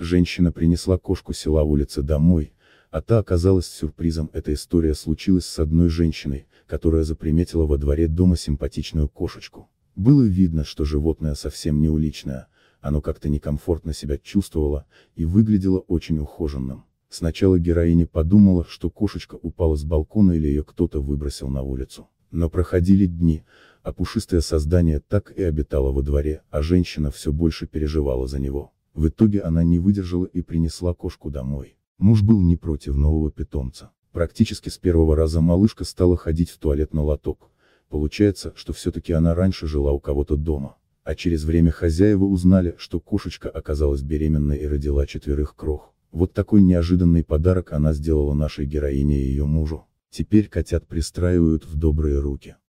Женщина принесла кошку села улицы домой, а та оказалась сюрпризом. Эта история случилась с одной женщиной, которая заприметила во дворе дома симпатичную кошечку. Было видно, что животное совсем не уличное, оно как-то некомфортно себя чувствовало, и выглядело очень ухоженным. Сначала героиня подумала, что кошечка упала с балкона или ее кто-то выбросил на улицу. Но проходили дни, а пушистое создание так и обитало во дворе, а женщина все больше переживала за него. В итоге она не выдержала и принесла кошку домой. Муж был не против нового питомца. Практически с первого раза малышка стала ходить в туалет на лоток. Получается, что все-таки она раньше жила у кого-то дома. А через время хозяева узнали, что кошечка оказалась беременной и родила четверых крох. Вот такой неожиданный подарок она сделала нашей героине и ее мужу. Теперь котят пристраивают в добрые руки.